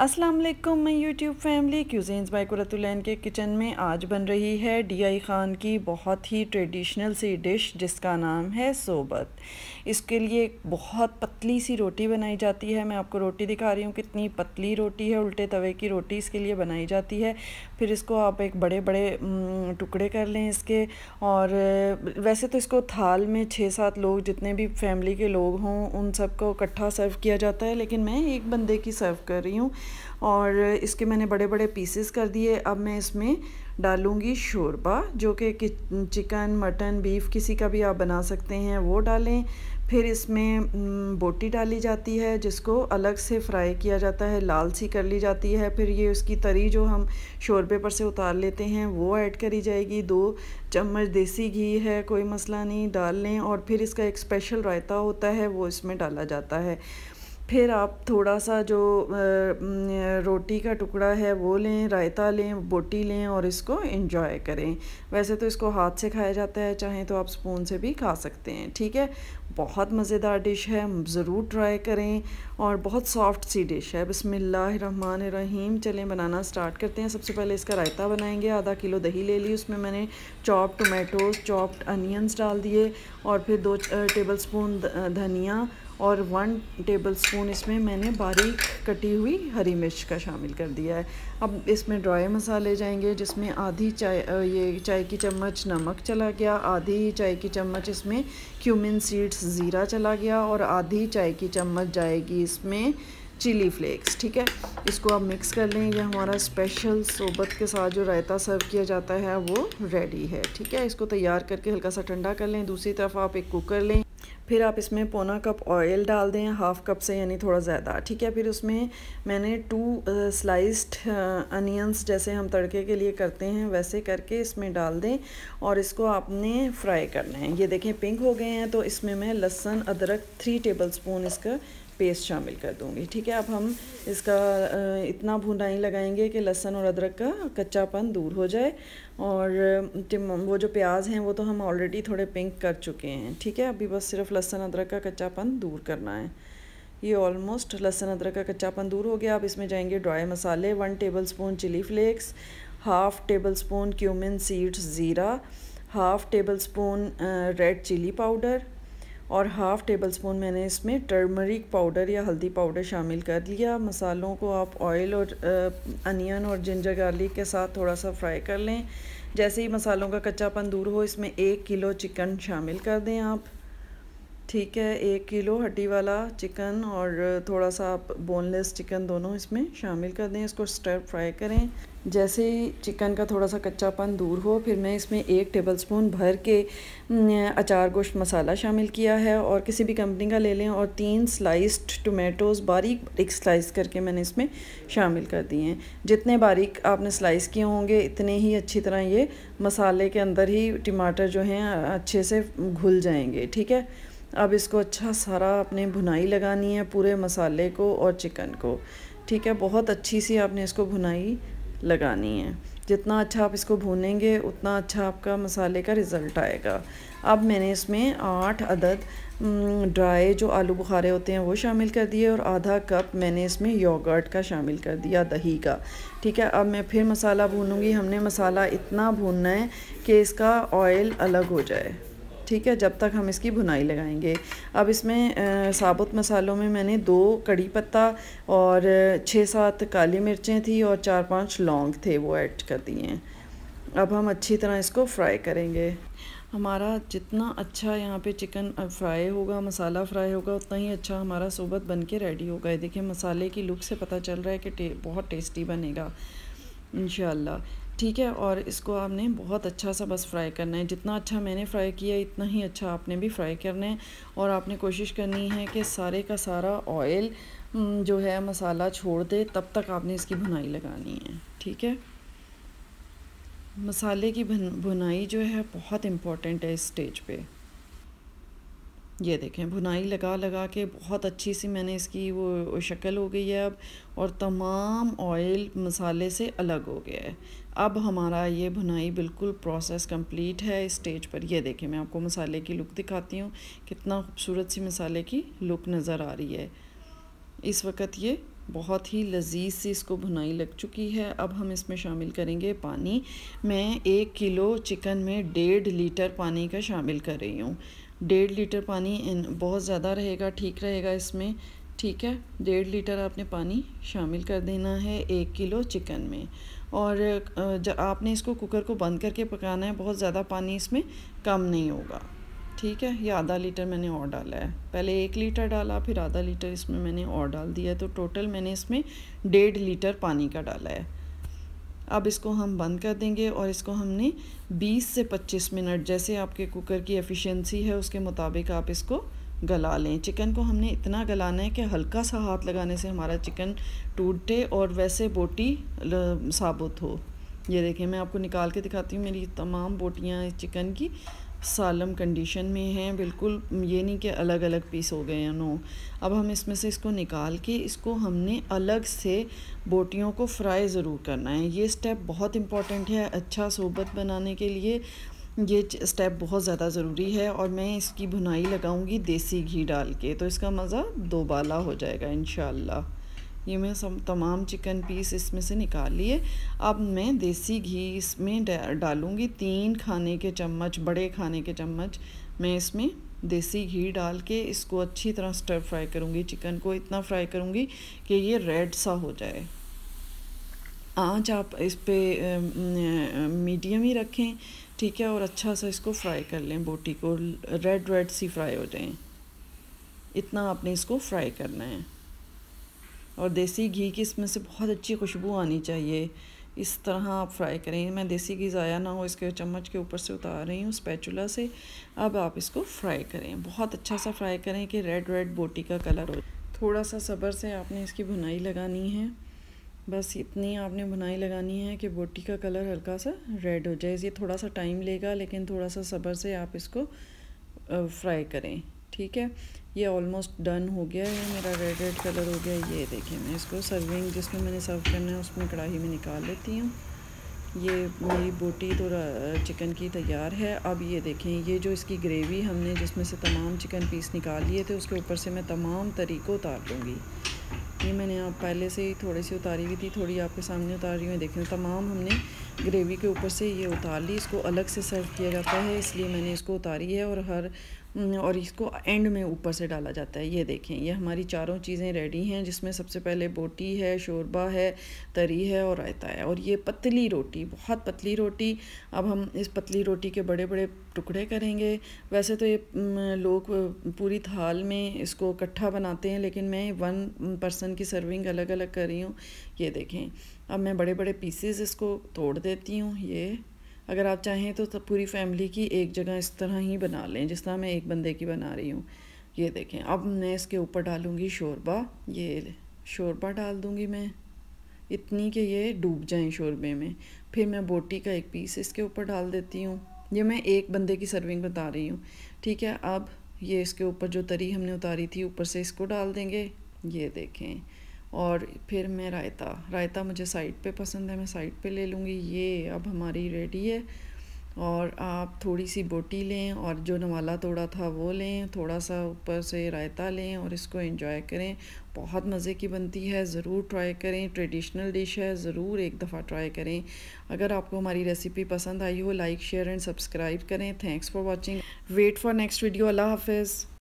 अस्सलाम वालेकुम मैं YouTube family cuisines by Qurratulain के किचन में आज बन रही है डीआई ख़ान की बहुत ही ट्रेडिशनल सी डिश जिसका नाम है सोबत इसके लिए एक बहुत पतली सी रोटी बनाई जाती है मैं आपको रोटी दिखा रही हूँ कितनी पतली रोटी है उल्टे तवे की रोटी इसके लिए बनाई जाती है फिर इसको आप एक बड़े बड़े टुकड़े कर लें इसके और वैसे तो इसको थाल में छः सात लोग जितने भी फैमिली के लोग हों उन सबको इकट्ठा सर्व किया जाता है लेकिन मैं एक बंदे की सर्व कर रही हूँ और इसके मैंने बड़े बड़े पीसेस कर दिए अब मैं इसमें डालूँगी शोरबा जो कि चिकन मटन बीफ किसी का भी आप बना सकते हैं वो डालें फिर इसमें बोटी डाली जाती है जिसको अलग से फ्राई किया जाता है लाल सी कर ली जाती है फिर ये उसकी तरी जो हम शोरबे पर से उतार लेते हैं वो ऐड करी जाएगी दो चम्मच देसी घी है कोई मसला नहीं डाल लें और फिर इसका एक स्पेशल रायता होता है वो इसमें डाला जाता है फिर आप थोड़ा सा जो रोटी का टुकड़ा है वो लें रायता लें बोटी लें और इसको इन्जॉय करें वैसे तो इसको हाथ से खाया जाता है चाहे तो आप स्पून से भी खा सकते हैं ठीक है बहुत मज़ेदार डिश है ज़रूर ट्राई करें और बहुत सॉफ्ट सी डिश है बसमान रहीम चलें बनाना स्टार्ट करते हैं सबसे पहले इसका रायता बनाएंगे आधा किलो दही ले ली उसमें मैंने चॉप टोमेटोज़ चॉप्ड अनियंस डाल दिए और फिर दो टेबल स्पून धनिया और वन टेबल स्पून इसमें मैंने बारीक कटी हुई हरी मिर्च का शामिल कर दिया है अब इसमें ड्राई मसाले जाएंगे जिसमें आधी चाय ये चाय की चम्मच नमक चला गया आधी चाय की चम्मच इसमें क्यूमिन सीड्स ज़ीरा चला गया और आधी चाय की चम्मच जाएगी इसमें चिली फ्लेक्स ठीक है इसको आप मिक्स कर लें ये हमारा स्पेशल सोबत के साथ जो रायता सर्व किया जाता है वो रेडी है ठीक है इसको तैयार करके हल्का सा ठंडा कर लें दूसरी तरफ आप एक कुकर लें फिर आप इसमें पौना कप ऑयल डाल दें हाफ़ कप से यानी थोड़ा ज़्यादा ठीक है फिर उसमें मैंने टू स्लाइस्ड अनियंस जैसे हम तड़के के लिए करते हैं वैसे करके इसमें डाल दें और इसको आपने फ्राई करना है ये देखें पिंक हो गए हैं तो इसमें मैं लहसन अदरक थ्री टेबल स्पून इसका पेस्ट शामिल कर दूंगी ठीक है अब हम इसका इतना भुनाई लगाएंगे कि लहसन और अदरक का कच्चापन दूर हो जाए और वो जो प्याज हैं वो तो हम ऑलरेडी थोड़े पिंक कर चुके हैं ठीक है अभी बस सिर्फ लहसन अदरक का कच्चापन दूर करना है ये ऑलमोस्ट लहसन अदरक का कच्चापन दूर हो गया अब इसमें जाएंगे ड्राई मसाले one tablespoon chilli flakes half tablespoon cumin seeds ज़ीरा half tablespoon red chilli powder और हाफ़ टेबल स्पून मैंने इसमें टर्मरिक पाउडर या हल्दी पाउडर शामिल कर लिया मसालों को आप ऑयल और अनियन और जिंजर गार्लिक के साथ थोड़ा सा फ्राई कर लें जैसे ही मसालों का कच्चापन दूर हो इसमें एक किलो चिकन शामिल कर दें आप ठीक है एक किलो हड्डी वाला चिकन और थोड़ा सा आप बोनलेस चिकन दोनों इसमें शामिल कर दें इसको स्टर फ्राई करें जैसे ही चिकन का थोड़ा सा कच्चापन दूर हो फिर मैं इसमें एक टेबलस्पून भर के अचार गोश्त मसाला शामिल किया है और किसी भी कंपनी का ले लें और तीन स्लाइस्ड टोमेटोज़ बारीक एक स्लाइस करके मैंने इसमें शामिल कर दिए हैं जितने बारीक आपने स्लाइस किए होंगे इतने ही अच्छी तरह ये मसाले के अंदर ही टमाटर जो हैं अच्छे से घुल जाएंगे ठीक है अब इसको अच्छा सारा आपने भुनाई लगानी है पूरे मसाले को और चिकन को ठीक है बहुत अच्छी सी आपने इसको भुनाई लगानी है जितना अच्छा आप इसको भूनेंगे उतना अच्छा आपका मसाले का रिज़ल्ट आएगा अब मैंने इसमें आठ अदद ड्राई जो आलू बुखारे होते हैं वो शामिल कर दिए और आधा कप मैंने इसमें योगर्ट का शामिल कर दिया दही का ठीक है अब मैं फिर मसाला भूनूंगी हमने मसाला इतना भूनना है कि इसका ऑयल अलग हो जाए ठीक है जब तक हम इसकी भुनाई लगाएंगे अब इसमें आ, साबुत मसालों में मैंने दो कड़ी पत्ता और छः सात काली मिर्चें थी और चार पांच लौंग थे वो ऐड कर दिए हैं अब हम अच्छी तरह इसको फ्राई करेंगे हमारा जितना अच्छा यहाँ पे चिकन फ्राई होगा मसाला फ्राई होगा उतना ही अच्छा हमारा सोबत बन के रेडी होगा ये देखिए मसाले की लुक से पता चल रहा है कि टे, बहुत टेस्टी बनेगा इन ठीक है और इसको आपने बहुत अच्छा सा बस फ्राई करना है जितना अच्छा मैंने फ्राई किया इतना ही अच्छा आपने भी फ्राई करना है और आपने कोशिश करनी है कि सारे का सारा ऑयल हम्म, जो है मसाला छोड़ दे तब तक आपने इसकी भुनाई लगानी है ठीक है मसाले की भुनाई जो है बहुत इम्पॉर्टेंट है इस स्टेज पे ये देखें भुनाई लगा लगा के बहुत अच्छी सी मैंने इसकी वो शक्ल हो गई है अब और तमाम ऑयल मसाले से अलग हो गया है अब हमारा ये भुनाई बिल्कुल प्रोसेस कंप्लीट है इस स्टेज पर ये देखें मैं आपको मसाले की लुक दिखाती हूँ कितना खूबसूरत सी मसाले की लुक नज़र आ रही है इस वक्त ये बहुत ही लजीज सी इसको भुनाई लग चुकी है अब हम इसमें शामिल करेंगे पानी मैं एक किलो चिकन में डेढ़ लीटर पानी का शामिल कर रही हूँ डेढ़ लीटर पानी बहुत ज़्यादा रहेगा ठीक रहेगा इसमें ठीक है डेढ़ लीटर आपने पानी शामिल कर देना है एक किलो चिकन में और जब आपने इसको कुकर को बंद करके पकाना है बहुत ज़्यादा पानी इसमें कम नहीं होगा ठीक है ये आधा लीटर मैंने और डाला है पहले एक लीटर डाला फिर आधा लीटर इसमें मैंने और डाल दिया तो टोटल मैंने इसमें डेढ़ लीटर पानी का डाला है अब इसको हम बंद कर देंगे और इसको हमने 20 से 25 मिनट जैसे आपके कुकर की एफिशिएंसी है उसके मुताबिक आप इसको गला लें चिकन को हमने इतना गलाना है कि हल्का सा हाथ लगाने से हमारा चिकन टूटे और वैसे बोटी साबुत हो ये देखें मैं आपको निकाल के दिखाती हूँ मेरी तमाम बोटियाँ चिकन की सालम कंडीशन में हैं बिल्कुल ये नहीं कि अलग अलग पीस हो गए हैं नो अब हम इसमें से इसको निकाल के इसको हमने अलग से बोटियों को फ्राई ज़रूर करना है ये स्टेप बहुत इम्पॉर्टेंट है अच्छा सोबत बनाने के लिए ये स्टेप बहुत ज़्यादा ज़रूरी है और मैं इसकी भुनाई लगाऊंगी देसी घी डाल के तो इसका मज़ा दोबाला हो जाएगा इन ये मैं सब तमाम चिकन पीस इसमें से निकाल लिए अब मैं देसी घी इसमें डालूँगी तीन खाने के चम्मच बड़े खाने के चम्मच मैं इसमें देसी घी डाल के इसको अच्छी तरह स्टर फ्राई करूँगी चिकन को इतना फ्राई करूँगी कि ये रेड सा हो जाए आँच आप इस पर मीडियम ही रखें ठीक है और अच्छा सा इसको फ्राई कर लें बोटी को रेड रेड सी फ्राई हो जाए इतना आपने इसको फ्राई करना है और देसी घी की इसमें से बहुत अच्छी खुशबू आनी चाहिए इस तरह आप फ्राई करें मैं देसी घी ज़ाया ना हो इसके चम्मच के ऊपर से उतार रही हूँ स्पैचुला से अब आप इसको फ्राई करें बहुत अच्छा सा फ्राई करें कि रेड रेड बोटी का कलर हो थोड़ा सा सब्र से आपने इसकी भुनाई लगानी है बस इतनी आपने भुनाई लगानी है कि बोटी का कलर हल्का सा रेड हो जाए ये थोड़ा सा टाइम लेगा लेकिन थोड़ा सा सब्र से आप इसको फ्राई करें ठीक है ये ऑलमोस्ट डन हो गया है मेरा रेड रेड कलर हो गया ये देखिए मैं इसको सर्विंग जिसमें मैंने सर्व करना है उसमें कढ़ाई में निकाल लेती हूँ ये मेरी बोटी तो चिकन की तैयार है अब ये देखें ये जो इसकी ग्रेवी हमने जिसमें से तमाम चिकन पीस निकाल लिए थे उसके ऊपर से मैं तमाम तरी को उतार लूँगी ये मैंने आप पहले से ही थोड़ी सी उतारी हुई थी थोड़ी आपके सामने उतार रही हूँ देखें तमाम हमने ग्रेवी के ऊपर से ये उतार ली इसको अलग से सर्व किया जाता है इसलिए मैंने इसको उतारी है और हर हम्म, और इसको एंड में ऊपर से डाला जाता है ये देखें ये हमारी चारों चीज़ें रेडी हैं जिसमें सबसे पहले बोटी है शोरबा है तरी है और रायता है और ये पतली रोटी बहुत पतली रोटी अब हम इस पतली रोटी के बड़े बड़े टुकड़े करेंगे वैसे तो ये हम्म, लोग पूरी थाल में इसको इकट्ठा बनाते हैं लेकिन मैं वन पर्सन की सर्विंग अलग अलग कर रही हूँ ये देखें अब मैं बड़े बड़े पीसेस इसको तोड़ देती हूँ ये अगर आप चाहें तो पूरी फैमिली की एक जगह इस तरह ही बना लें जिस तरह मैं एक बंदे की बना रही हूँ ये देखें अब मैं इसके ऊपर डालूँगी शोरबा ये शोरबा डाल दूँगी मैं इतनी कि ये डूब जाएँ शोरबे में फिर मैं बोटी का एक पीस इसके ऊपर डाल देती हूँ ये मैं एक बंदे की सर्विंग बता रही हूँ ठीक है अब ये इसके ऊपर जो तरी हमने उतारी थी ऊपर से इसको डाल देंगे ये देखें और फिर मैं रायता रायता मुझे साइड पे पसंद है मैं साइड पे ले लूँगी ये अब हमारी रेडी है और आप थोड़ी सी बोटी लें और जो नवाला तोड़ा था वो लें थोड़ा सा ऊपर से रायता लें और इसको एंजॉय करें बहुत मज़े की बनती है ज़रूर ट्राई करें ट्रेडिशनल डिश है ज़रूर एक दफ़ा ट्राई करें अगर आपको हमारी रेसिपी पसंद आई हो लाइक शेयर एंड सब्सक्राइब करें thanks for watching wait for next video Allah हाफिज़